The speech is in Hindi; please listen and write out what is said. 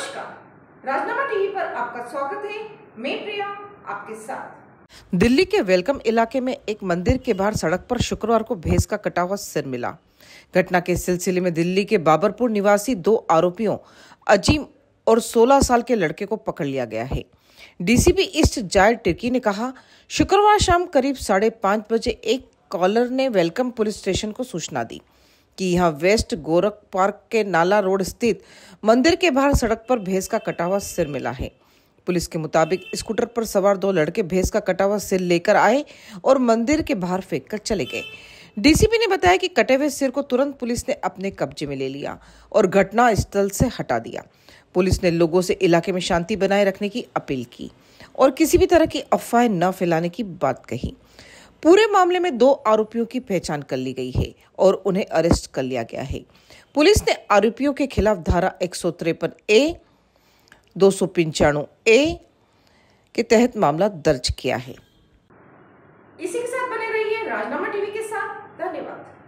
नमस्कार राजनामा टीवी पर आपका स्वागत है मैं प्रिया आपके साथ दिल्ली के वेलकम इलाके में एक मंदिर के बाहर सड़क पर शुक्रवार को भैंस का कटा हुआ सिर मिला घटना के सिलसिले में दिल्ली के बाबरपुर निवासी दो आरोपियों अजीम और 16 साल के लड़के को पकड़ लिया गया है डीसीपी ईस्ट जायर टिर्की ने कहा शुक्रवार शाम करीब साढ़े पांच बजे एक कॉलर ने वेलकम पुलिस स्टेशन को सूचना दी कि यहाँ वेस्ट गोरख पार्क के नाला रोड स्थित मंदिर के बाहर सड़क पर भैंस का कटा हुआ सिर मिला है पुलिस के मुताबिक स्कूटर पर सवार दो लड़के भैंस का कटा हुआ सिर लेकर आए और मंदिर के बाहर फेंक कर चले गए डीसीपी ने बताया कि कटे हुए सिर को तुरंत पुलिस ने अपने कब्जे में ले लिया और घटना स्थल से हटा दिया पुलिस ने लोगों से इलाके में शांति बनाए रखने की अपील की और किसी भी तरह की अफवाहें न फैलाने की बात कही पूरे मामले में दो आरोपियों की पहचान कर ली गई है और उन्हें अरेस्ट कर लिया गया है पुलिस ने आरोपियों के खिलाफ धारा एक ए दो ए के तहत मामला दर्ज किया है इसी के साथ बने रहिए राजनामा टीवी के साथ धन्यवाद